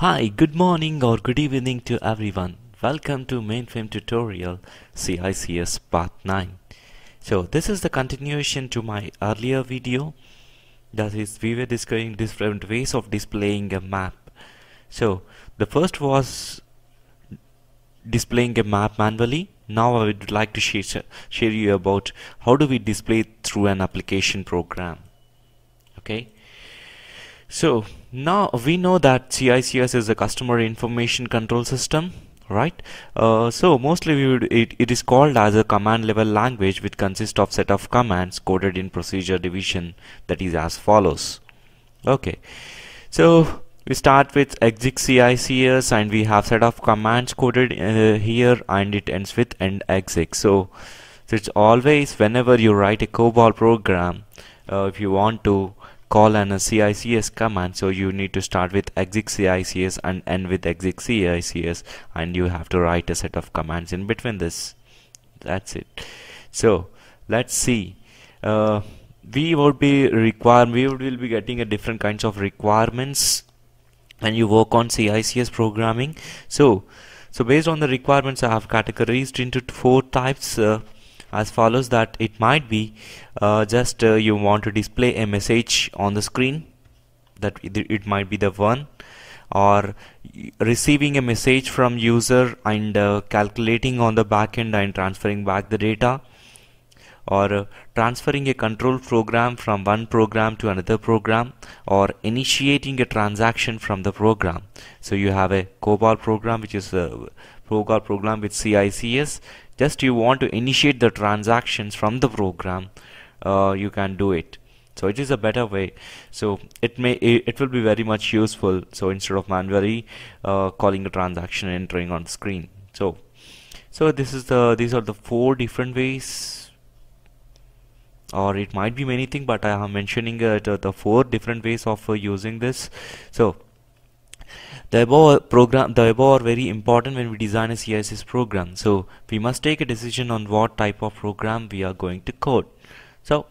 Hi, good morning or good evening to everyone. Welcome to mainframe tutorial CICS part 9. So this is the continuation to my earlier video that is we were discussing different ways of displaying a map. So the first was displaying a map manually. Now I would like to share, share you about how do we display through an application program. Okay. So now we know that CICS is a customer information control system right uh, so mostly we would it, it is called as a command level language which consists of set of commands coded in procedure division that is as follows okay so we start with exec CICS and we have set of commands coded uh, here and it ends with end exec so, so it's always whenever you write a COBOL program uh, if you want to call an CICS command so you need to start with exec CICS and end with exec CICS and you have to write a set of commands in between this that's it so let's see uh, we would be require we will be getting a different kinds of requirements when you work on CICS programming so so based on the requirements I have categorized into four types uh, as follows that it might be uh, just uh, you want to display a message on the screen that it might be the one or receiving a message from user and uh, calculating on the backend and transferring back the data or uh, transferring a control program from one program to another program or initiating a transaction from the program so you have a COBOL program which is uh, progar program with CICS just you want to initiate the transactions from the program uh, you can do it so it is a better way so it may it will be very much useful so instead of manually uh, calling a transaction entering on screen so so this is the these are the four different ways or it might be many things. but I am mentioning uh, the, the four different ways of uh, using this so the above program the above are very important when we design a CSS program so we must take a decision on what type of program we are going to code so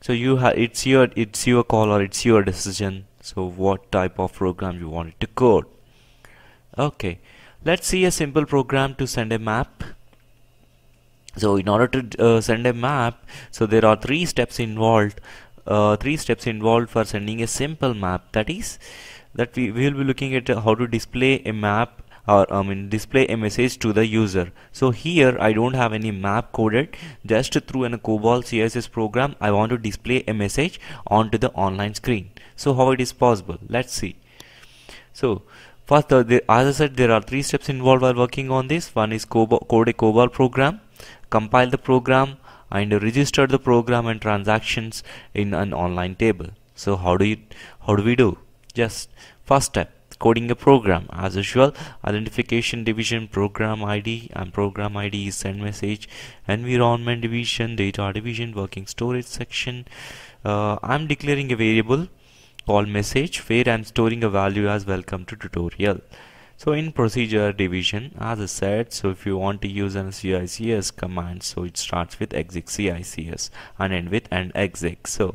so you have it's your it's your call or it's your decision so what type of program you want to code okay let's see a simple program to send a map so in order to uh, send a map so there are three steps involved uh, three steps involved for sending a simple map that is that we will be looking at how to display a map or I mean display a message to the user. So here I don't have any map coded just through an COBOL CSS program I want to display a message onto the online screen. So how it is possible? Let's see. So first uh, the, as I said there are three steps involved while working on this. One is COBOL, code a COBOL program, compile the program and register the program and transactions in an online table. So how do you how do we do? just first step coding a program as usual identification division program id and program id is send message environment division data division working storage section uh, i'm declaring a variable called message where i'm storing a value as welcome to tutorial so in procedure division as I said so if you want to use an CICS command so it starts with exec CICS and end with and exec so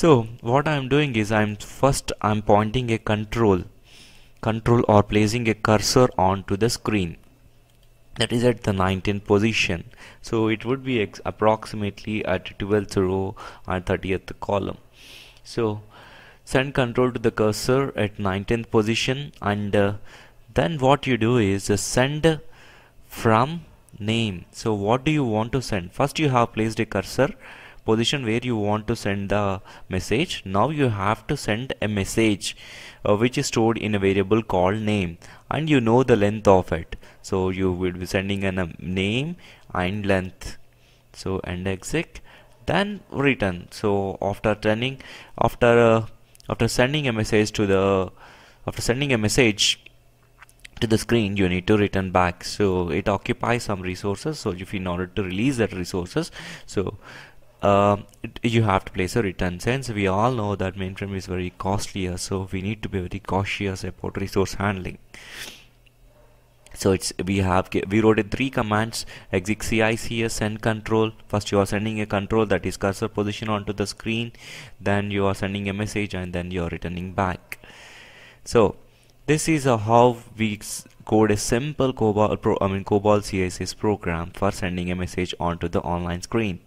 so what I'm doing is I'm first I'm pointing a control control or placing a cursor onto the screen that is at the 19th position so it would be approximately at 12th row and 30th column so send control to the cursor at 19th position and uh, then what you do is uh, send from name so what do you want to send first you have placed a cursor position where you want to send the message now you have to send a message uh, which is stored in a variable called name and you know the length of it so you will be sending a um, name and length so and exec then return so after turning after uh, after sending a message to the after sending a message to the screen you need to return back so it occupies some resources so if in order to release that resources so um, you have to place a return since we all know that mainframe is very costlier uh, so we need to be very cautious about resource handling so it's we have we wrote three commands exec cics send control first you are sending a control that is cursor position onto the screen then you are sending a message and then you are returning back so this is how we code a simple COBOL, pro, I mean COBOL CSS program for sending a message onto the online screen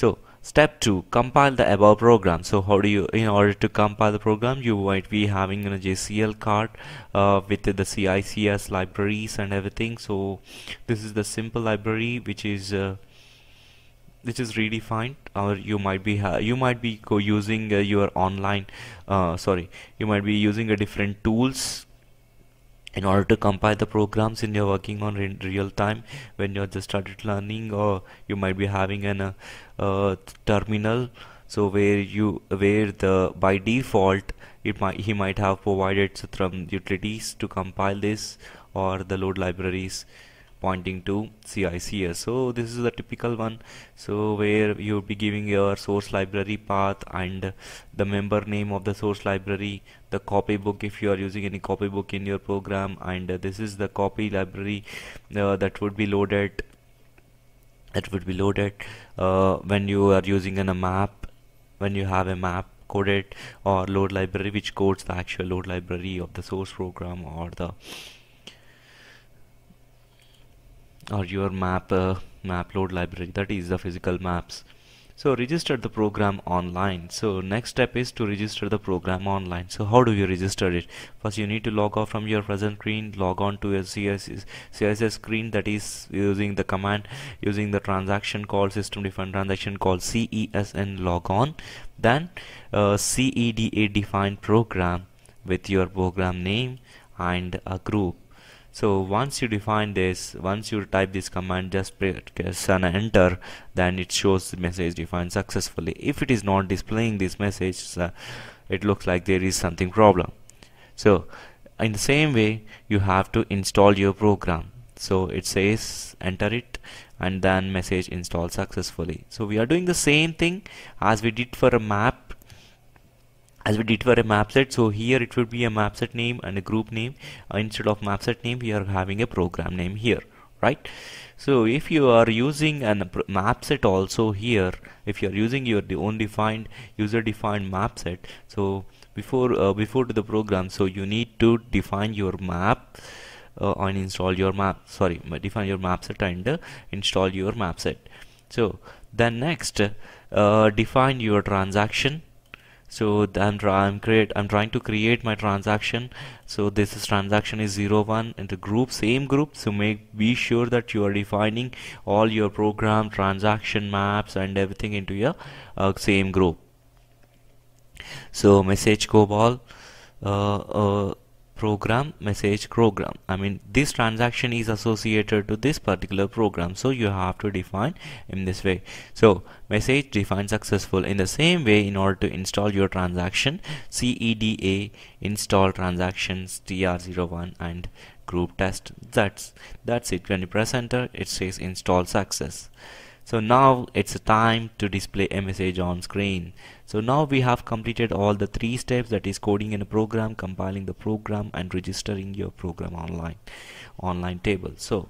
so step 2 compile the above program so how do you in order to compile the program you might be having a JCL card uh, with the CICS libraries and everything so this is the simple library which is uh, which is fine. or you might be you might be using uh, your online uh, sorry you might be using a different tools in order to compile the programs when you're working on in real time when you're just started learning or you might be having an uh, uh, terminal so where you where the by default it might he might have provided some utilities to compile this or the load libraries pointing to CICS so this is the typical one so where you'll be giving your source library path and the member name of the source library the copy book if you are using any copy book in your program and uh, this is the copy library uh, that would be loaded that would be loaded uh, when you are using in a map when you have a map coded or load library which codes the actual load library of the source program or the or your map uh, map load library that is the physical maps so register the program online so next step is to register the program online so how do you register it first you need to log off from your present screen log on to your CSS, CSS screen that is using the command using the transaction call system defined transaction call CESN log on then uh, CEDA defined program with your program name and a group so once you define this once you type this command just press enter then it shows the message defined successfully if it is not displaying this message uh, it looks like there is something problem so in the same way you have to install your program so it says enter it and then message install successfully so we are doing the same thing as we did for a map as we did for a map set so here it would be a map set name and a group name uh, instead of map set name we are having a program name here right so if you are using an map set also here if you are using your own defined user defined map set so before uh, before to the program so you need to define your map uh, and install your map sorry define your map set and uh, install your map set so then next uh, define your transaction so I'm, I'm create I'm trying to create my transaction so this is transaction is 01 in the group same group so make be sure that you are defining all your program transaction maps and everything into your uh, same group so message COBOL uh, uh, program message program I mean this transaction is associated to this particular program so you have to define in this way so message define successful in the same way in order to install your transaction CEDA install transactions TR01 and group test that's that's it when you press enter it says install success so now it's time to display a message on screen so now we have completed all the three steps that is coding in a program compiling the program and registering your program online online table so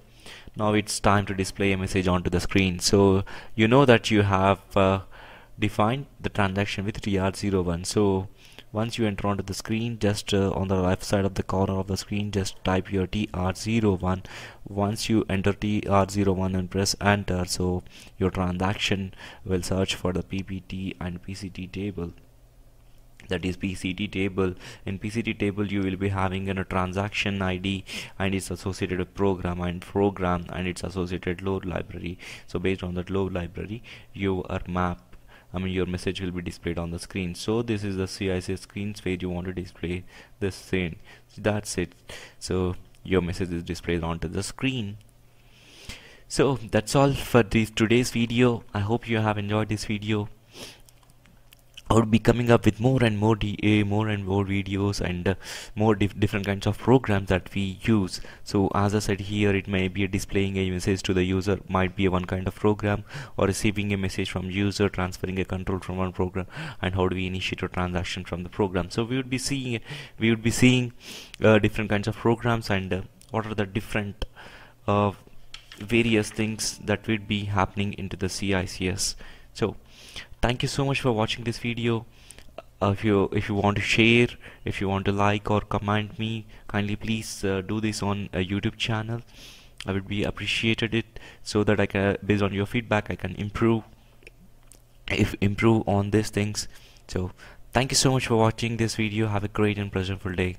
now it's time to display a message onto the screen so you know that you have uh, define the transaction with tr01 so once you enter onto the screen just uh, on the left side of the corner of the screen just type your tr01 once you enter tr01 and press enter so your transaction will search for the ppt and pct table that is PCT table in PCT table you will be having in a transaction ID and its associated with program and program and its associated load library so based on that load library your map I mean your message will be displayed on the screen so this is the CIC screens page you want to display the screen so that's it so your message is displayed onto the screen so that's all for this today's video I hope you have enjoyed this video I would be coming up with more and more DA, more and more videos and uh, more dif different kinds of programs that we use. So as I said here, it may be displaying a message to the user, might be one kind of program or receiving a message from user, transferring a control from one program and how do we initiate a transaction from the program. So we would be seeing, we would be seeing uh, different kinds of programs and uh, what are the different uh, various things that would be happening into the CICS. So thank you so much for watching this video uh, if you if you want to share if you want to like or comment me kindly please uh, do this on a uh, youtube channel i would be appreciated it so that i can based on your feedback i can improve if improve on these things so thank you so much for watching this video have a great and pleasurable day